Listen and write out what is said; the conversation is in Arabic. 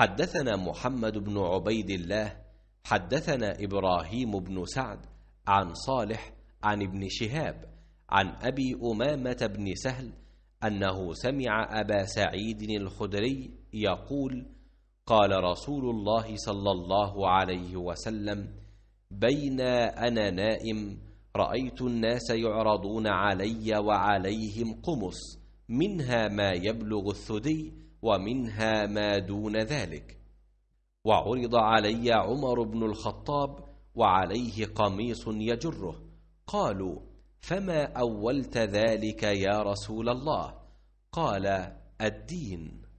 حدثنا محمد بن عبيد الله حدثنا إبراهيم بن سعد عن صالح عن ابن شهاب عن أبي أمامة بن سهل أنه سمع أبا سعيد الخدري يقول قال رسول الله صلى الله عليه وسلم بين أنا نائم رأيت الناس يعرضون علي وعليهم قمص منها ما يبلغ الثدي ومنها ما دون ذلك وعرض علي عمر بن الخطاب وعليه قميص يجره قالوا فما اولت ذلك يا رسول الله قال الدين